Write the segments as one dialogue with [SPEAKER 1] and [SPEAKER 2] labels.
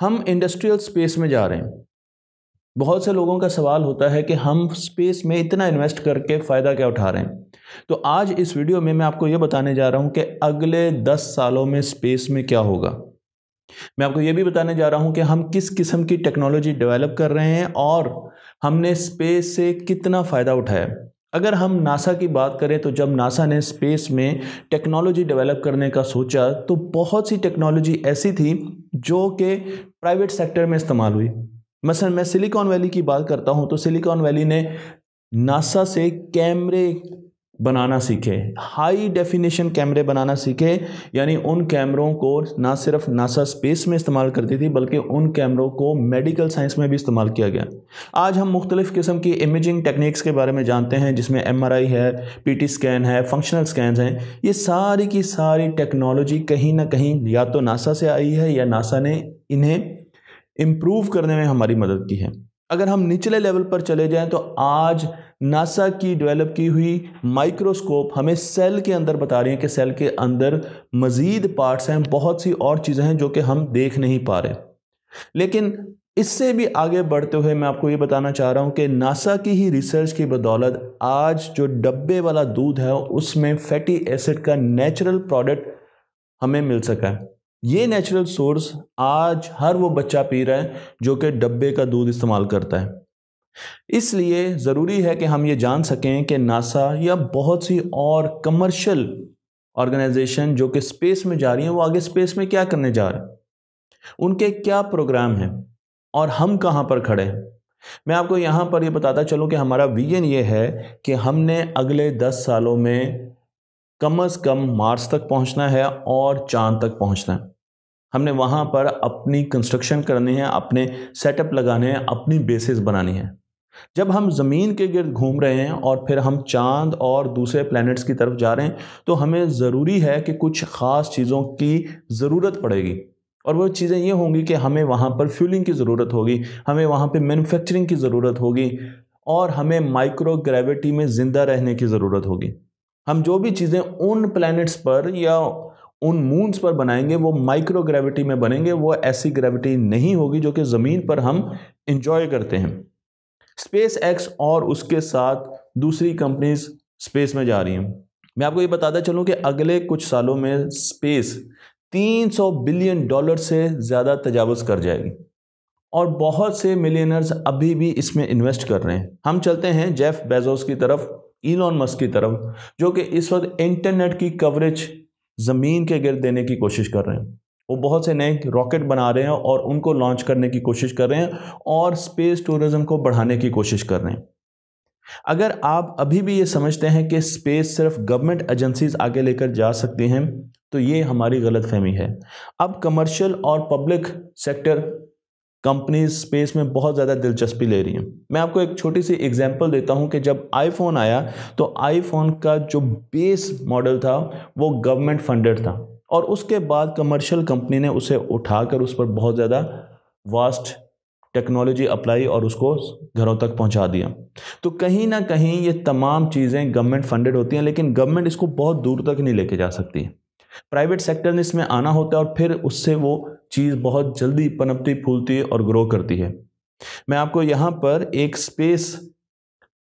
[SPEAKER 1] हम industrial space में जा रहे हैं बहुत से लोगों का सवाल होता है कि हम स्पेस में इतना इन्वेस्ट करके फ़ायदा क्या उठा रहे हैं तो आज इस वीडियो में मैं आपको ये बताने जा रहा हूँ कि अगले दस सालों में स्पेस में क्या होगा मैं आपको ये भी बताने जा रहा हूँ कि हम किस किस्म की टेक्नोलॉजी डेवलप कर रहे हैं और हमने स्पेस से कितना फ़ायदा उठाया अगर हम नासा की बात करें तो जब नासा ने स्पेस में टेक्नोलॉजी डेवलप करने का सोचा तो बहुत सी टेक्नोलॉजी ऐसी थी जो कि प्राइवेट सेक्टर में इस्तेमाल हुई मसलन मैं सिलिकॉन वैली की बात करता हूँ तो सिलिकॉन वैली ने नासा से कैमरे बनाना सीखे हाई डेफिनेशन कैमरे बनाना सीखे यानी उन कैमरों को ना सिर्फ नासा स्पेस में इस्तेमाल करती थी बल्कि उन कैमरों को मेडिकल साइंस में भी इस्तेमाल किया गया आज हम मुख्तलिफ़ किस्म की इमेजिंग टेक्निक्स के बारे में जानते हैं जिसमें एम है पी स्कैन है फंक्शनल स्कैन हैं ये सारी की सारी टेक्नोलॉजी कहीं ना कहीं या तो नासा से आई है या नासा ने इन्हें इम्प्रूव करने में हमारी मदद की है अगर हम निचले लेवल पर चले जाएं तो आज नासा की डेवलप की हुई माइक्रोस्कोप हमें सेल के अंदर बता रही है कि सेल के अंदर मज़ीद पार्ट्स हैं बहुत सी और चीज़ें हैं जो कि हम देख नहीं पा रहे लेकिन इससे भी आगे बढ़ते हुए मैं आपको ये बताना चाह रहा हूँ कि नासा की ही रिसर्च की बदौलत आज जो डब्बे वाला दूध है उसमें फैटी एसिड का नेचुरल प्रोडक्ट हमें मिल सका है ये नेचुरल सोर्स आज हर वो बच्चा पी रहा है जो कि डब्बे का दूध इस्तेमाल करता है इसलिए ज़रूरी है कि हम ये जान सकें कि नासा या बहुत सी और कमर्शियल ऑर्गेनाइजेशन जो कि स्पेस में जा रही हैं वो आगे स्पेस में क्या करने जा रहे हैं उनके क्या प्रोग्राम हैं और हम कहाँ पर खड़े हैं मैं आपको यहाँ पर ये यह बताता चलूँ कि हमारा विजन ये है कि हमने अगले दस सालों में कम अज़ कम मार्स तक पहुँचना है और चांद तक पहुँचना है हमने वहाँ पर अपनी कंस्ट्रक्शन करनी है अपने सेटअप लगाने हैं अपनी बेसिस बनानी है जब हम ज़मीन के गिर्द घूम रहे हैं और फिर हम चांद और दूसरे प्लैनेट्स की तरफ जा रहे हैं तो हमें ज़रूरी है कि कुछ ख़ास चीज़ों की ज़रूरत पड़ेगी और वो चीज़ें ये होंगी कि हमें वहाँ पर फ्यूलिंग की ज़रूरत होगी हमें वहाँ पर मैनुफेक्चरिंग की ज़रूरत होगी और हमें माइक्रो ग्रेविटी में ज़िंदा रहने की ज़रूरत होगी हम जो भी चीज़ें उन प्लैनेट्स पर या उन मून्स पर बनाएंगे वो माइक्रो ग्रेविटी में बनेंगे वो ऐसी ग्रेविटी नहीं होगी जो कि ज़मीन पर हम इंजॉय करते हैं स्पेस एक्स और उसके साथ दूसरी कंपनीज स्पेस में जा रही हैं मैं आपको ये बताता चलूँ कि अगले कुछ सालों में स्पेस 300 बिलियन डॉलर से ज़्यादा तजावज़ कर जाएगी और बहुत से मिलियनर्स अभी भी इसमें इन्वेस्ट कर रहे हैं हम चलते हैं जेफ बेजोस की तरफ इलॉन मस्क की तरफ जो कि इस वक्त इंटरनेट की कवरेज ज़मीन के गिर देने की कोशिश कर रहे हैं वो बहुत से नए रॉकेट बना रहे हैं और उनको लॉन्च करने की कोशिश कर रहे हैं और स्पेस टूरिज़्म को बढ़ाने की कोशिश कर रहे हैं अगर आप अभी भी ये समझते हैं कि स्पेस सिर्फ गवर्नमेंट एजेंसीज आगे लेकर जा सकती हैं तो ये हमारी गलत फहमी है अब कमर्शियल और पब्लिक सेक्टर कंपनीज स्पेस में बहुत ज़्यादा दिलचस्पी ले रही हैं मैं आपको एक छोटी सी एग्जांपल देता हूं कि जब आईफोन आया तो आईफोन का जो बेस मॉडल था वो गवर्नमेंट फंडेड था और उसके बाद कमर्शियल कंपनी ने उसे उठाकर उस पर बहुत ज़्यादा वास्ट टेक्नोलॉजी अप्लाई और उसको घरों तक पहुंचा दिया तो कहीं ना कहीं ये तमाम चीज़ें गवर्नमेंट फंडेड होती हैं लेकिन गवर्नमेंट इसको बहुत दूर तक नहीं लेके जा सकती प्राइवेट सेक्टर ने इसमें आना होता है और फिर उससे वो चीज़ बहुत जल्दी पनपती फूलती और ग्रो करती है मैं आपको यहाँ पर एक स्पेस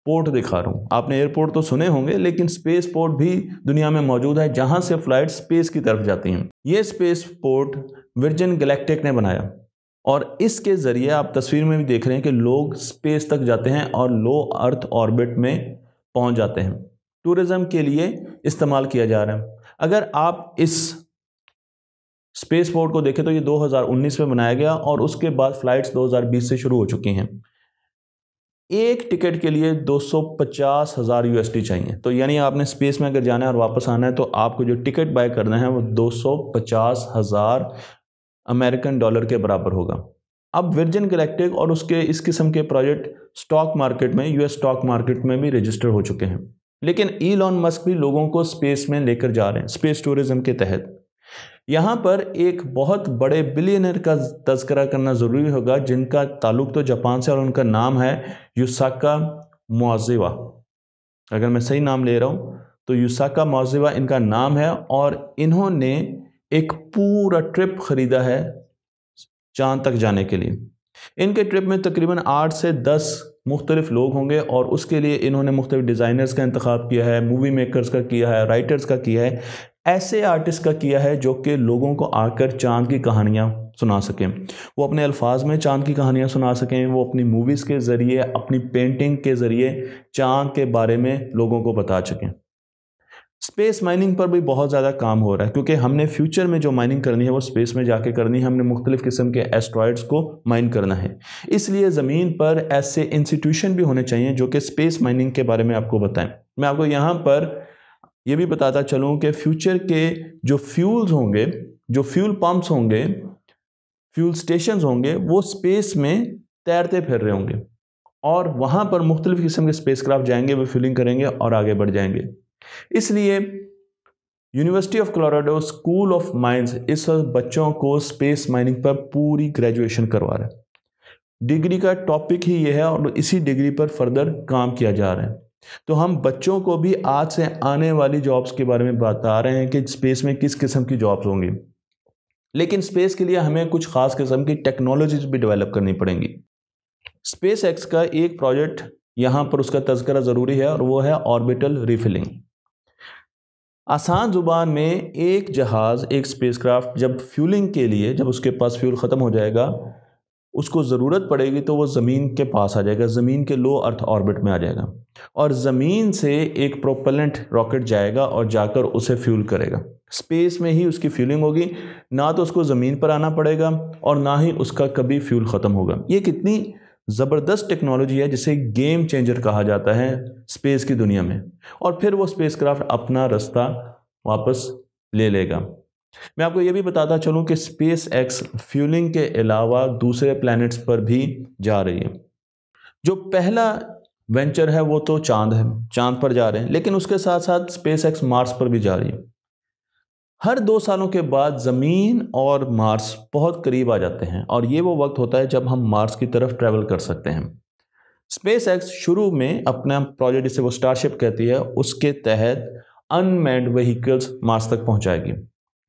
[SPEAKER 1] पोर्ट दिखा रहा हूँ आपने एयरपोर्ट तो सुने होंगे लेकिन स्पेस पोर्ट भी दुनिया में मौजूद है जहाँ से फ्लाइट स्पेस की तरफ जाती हैं ये स्पेस पोर्ट वर्जिन गलेक्टिक ने बनाया और इसके ज़रिए आप तस्वीर में भी देख रहे हैं कि लोग स्पेस तक जाते हैं और लो अर्थ ऑर्बिट में पहुँच जाते हैं टूरिज़म के लिए इस्तेमाल किया जा रहा है अगर आप इस स्पेस पोर्ट को देखें तो ये 2019 में बनाया गया और उसके बाद फ्लाइट्स 2020 से शुरू हो चुकी हैं एक टिकट के लिए दो सौ पचास हज़ार यू चाहिए तो यानी आपने स्पेस में अगर जाना है और वापस आना है तो आपको जो टिकट बाय करना है वो दो सौ पचास हज़ार अमेरिकन डॉलर के बराबर होगा अब वर्जन गलेक्टिक और उसके इस किस्म के प्रोजेक्ट स्टॉक मार्केट में यूएस स्टॉक मार्केट में भी रजिस्टर हो चुके हैं लेकिन ईलॉन मस्क भी लोगों को स्पेस में लेकर जा रहे हैं स्पेस टूरिज्म के तहत यहाँ पर एक बहुत बड़े बिलियनर का तस्करा करना ज़रूरी होगा जिनका ताल्लुक तो जापान से और उनका नाम है युसाका मुआजिवा अगर मैं सही नाम ले रहा हूँ तो युसाका मुआजिवा इनका नाम है और इन्होंने एक पूरा ट्रिप ख़रीदा है चांद तक जाने के लिए इनके ट्रिप में तकरीबन आठ से दस मुख्तलिफ लोग होंगे और उसके लिए इन्होंने मुख्तलिफ डिज़ाइनर्स का इंतखब किया है मूवी मेकर्स का किया है राइटर्स का किया है ऐसे आर्टिस्ट का किया है जो कि लोगों को आकर चांद की कहानियाँ सुना सकें वो अपने अल्फाज में चांद की कहानियाँ सुना सकें वो अपनी मूवीज़ के ज़रिए अपनी पेंटिंग के ज़रिए चांद के बारे में लोगों को बता सकें स्पेस माइनिंग पर भी बहुत ज़्यादा काम हो रहा है क्योंकि हमने फ्यूचर में जो माइनिंग करनी है वो स्पेस में जाके करनी है हमने मुख्तलिफ़ किस्म के एस्ट्रॉयड्स को माइन करना है इसलिए ज़मीन पर ऐसे इंस्टीट्यूशन भी होने चाहिए जो कि स्पेस माइनिंग के बारे में आपको बताएं मैं आपको यहाँ पर ये भी बताता चलूँ कि फ्यूचर के जो फ्यूल्स होंगे जो फ्यूल पम्प्स होंगे फ्यूल स्टेशन होंगे वो स्पेस में तैरते फिर रहे होंगे और वहाँ पर मुख्तलिफ़ किस्म के स्पेस क्राफ्ट जाएंगे वो फ्यूलिंग करेंगे और आगे बढ़ जाएंगे इसलिए university of Colorado school of mines इस वक्त बच्चों को स्पेस माइनिंग पर पूरी ग्रेजुएशन करवा रहा है डिग्री का टॉपिक ही ये है और इसी डिग्री पर फर्दर काम किया जा रहा है तो हम बच्चों को भी आज से आने वाली जॉब्स के बारे में बता रहे हैं कि स्पेस में किस किस्म की जॉब्स होंगी लेकिन स्पेस के लिए हमें कुछ ख़ास किस्म की टेक्नोलॉजीज भी डेवलप करनी पड़ेंगी स्पेस एक्स का एक प्रोजेक्ट यहाँ पर उसका तस्करा ज़रूरी है और वो है ऑर्बिटल रिफिलिंग आसान ज़ुबान में एक जहाज़ एक स्पेसक्राफ्ट जब फ्यूलिंग के लिए जब उसके पास फ्यूल ख़त्म हो जाएगा उसको ज़रूरत पड़ेगी तो वो ज़मीन के पास आ जाएगा ज़मीन के लो अर्थ ऑर्बिट में आ जाएगा और ज़मीन से एक प्रोपेलेंट रॉकेट जाएगा और जाकर उसे फ्यूल करेगा स्पेस में ही उसकी फ्यूलिंग होगी ना तो उसको ज़मीन पर आना पड़ेगा और ना ही उसका कभी फ्यूल ख़त्म होगा ये कितनी ज़बरदस्त टेक्नोलॉजी है जिसे गेम चेंजर कहा जाता है स्पेस की दुनिया में और फिर वो स्पेस अपना रास्ता वापस ले लेगा मैं आपको ये भी बताता चलूं कि स्पेस एक्स फ्यूलिंग के अलावा दूसरे प्लैनेट्स पर भी जा रही है जो पहला वेंचर है वो तो चांद है चांद पर जा रहे हैं लेकिन उसके साथ साथ स्पेस एक्स मार्स पर भी जा रही है हर दो सालों के बाद ज़मीन और मार्स बहुत करीब आ जाते हैं और ये वो वक्त होता है जब हम मार्स की तरफ ट्रैवल कर सकते हैं स्पेस एक्स शुरू में अपना प्रोजेक्ट जिसे वो स्टारशिप कहती है उसके तहत अनमैंड व्हीकल्स मार्स तक पहुंचाएगी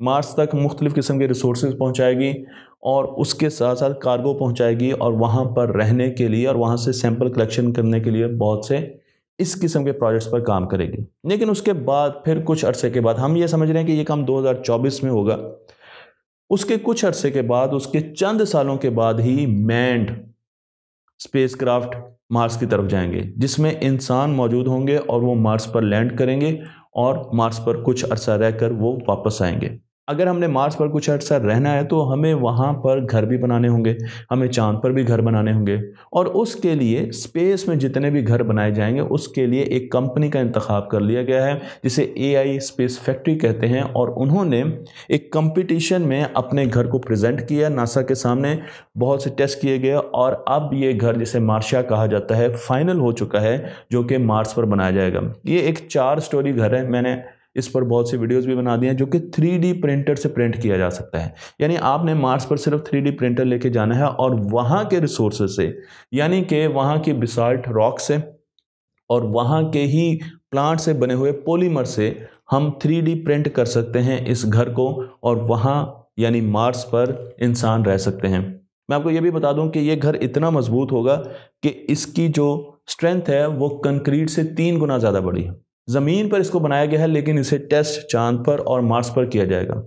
[SPEAKER 1] मार्स तक मुख्तलिफ़ किस्म के रिसोर्स पहुँचाएगी और उसके साथ साथ कार्गो पहुँचाएगी और वहाँ पर रहने के लिए और वहाँ से सैम्पल कलेक्शन करने के लिए बहुत से इस किस्म के प्रोजेक्ट्स पर काम करेगी लेकिन उसके बाद फिर कुछ अरसे के बाद हम ये समझ रहे हैं कि ये काम 2024 में होगा उसके कुछ अरसे के बाद उसके चंद सालों के बाद ही मैंड स्पेसक्राफ्ट मार्स की तरफ जाएंगे जिसमें इंसान मौजूद होंगे और वो मार्स पर लैंड करेंगे और मार्स पर कुछ अरसा रहकर वो वापस आएंगे अगर हमने मार्स पर कुछ अर्सा रहना है तो हमें वहाँ पर घर भी बनाने होंगे हमें चांद पर भी घर बनाने होंगे और उसके लिए स्पेस में जितने भी घर बनाए जाएंगे उसके लिए एक कंपनी का इंतखब कर लिया गया है जिसे एआई स्पेस फैक्ट्री कहते हैं और उन्होंने एक कंपटीशन में अपने घर को प्रेजेंट किया नासा के सामने बहुत से टेस्ट किए गए और अब ये घर जिसे मार्शा कहा जाता है फाइनल हो चुका है जो कि मार्स पर बनाया जाएगा ये एक चार स्टोरी घर है मैंने इस पर बहुत सी वीडियोस भी बना दी हैं जो कि 3D प्रिंटर से प्रिंट किया जा सकता है यानी आपने मार्स पर सिर्फ 3D प्रिंटर लेके जाना है और वहाँ के रिसोर्स से यानी कि वहाँ की बिसाल्ट रॉक से और वहाँ के ही प्लांट से बने हुए पोलीमर से हम 3D प्रिंट कर सकते हैं इस घर को और वहाँ यानी मार्स पर इंसान रह सकते हैं मैं आपको ये भी बता दूं कि ये घर इतना मजबूत होगा कि इसकी जो स्ट्रेंथ है वो कंक्रीट से तीन गुना ज़्यादा बड़ी है ज़मीन पर इसको बनाया गया है लेकिन इसे टेस्ट चांद पर और मार्स पर किया जाएगा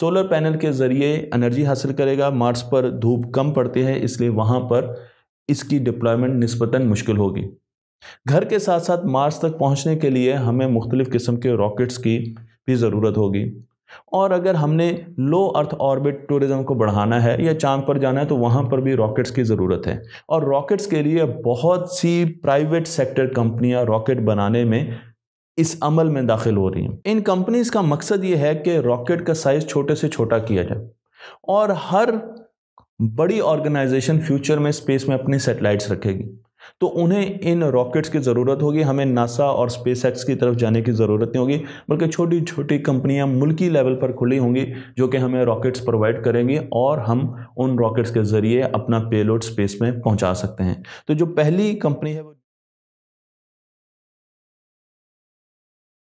[SPEAKER 1] सोलर पैनल के ज़रिए एनर्जी हासिल करेगा मार्स पर धूप कम पड़ती है इसलिए वहाँ पर इसकी डिप्लॉयमेंट नस्बता मुश्किल होगी घर के साथ साथ मार्स तक पहुँचने के लिए हमें मुख्तलिफ़ किस्म के रॉकेट्स की भी ज़रूरत होगी और अगर हमने लो अर्थ ऑर्बिट टूरिज़्म को बढ़ाना है या चांद पर जाना है तो वहाँ पर भी रॉकेट्स की ज़रूरत है और रॉकेट्स के लिए बहुत सी प्राइवेट सेक्टर कंपनियाँ रॉकेट बनाने में इस अमल में दाखिल हो रही हैं इन कंपनीज़ का मकसद ये है कि रॉकेट का साइज़ छोटे से छोटा किया जाए और हर बड़ी ऑर्गेनाइजेशन फ्यूचर में स्पेस में अपनी सेटेलाइट्स रखेगी तो उन्हें इन रॉकेट्स की ज़रूरत होगी हमें नासा और स्पेस एक्स की तरफ जाने की ज़रूरत नहीं होगी बल्कि छोटी छोटी कंपनियां मुल्की लेवल पर खुली होंगी जो कि हमें रॉकेट्स प्रोवाइड करेंगी और हम उन रॉकेट्स के ज़रिए अपना पेलोड स्पेस में पहुंचा सकते हैं तो जो पहली कंपनी है